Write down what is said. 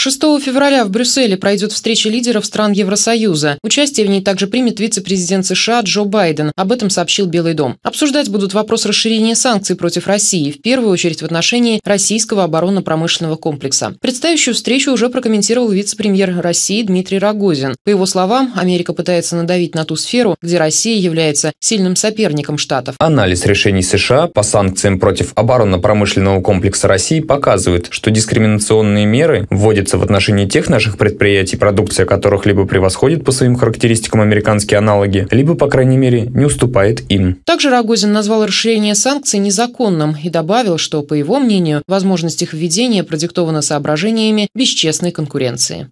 6 февраля в Брюсселе пройдет встреча лидеров стран Евросоюза. Участие в ней также примет вице-президент США Джо Байден. Об этом сообщил Белый дом. Обсуждать будут вопрос расширения санкций против России, в первую очередь в отношении российского оборонно-промышленного комплекса. Предстоящую встречу уже прокомментировал вице-премьер России Дмитрий Рогозин. По его словам, Америка пытается надавить на ту сферу, где Россия является сильным соперником Штатов. Анализ решений США по санкциям против оборонно-промышленного комплекса России показывает, что дискриминационные меры вводят реализуется в отношении тех наших предприятий, продукция которых либо превосходит по своим характеристикам американские аналоги, либо, по крайней мере, не уступает им. Также Рогозин назвал расширение санкций незаконным и добавил, что, по его мнению, возможность их введения продиктована соображениями бесчестной конкуренции.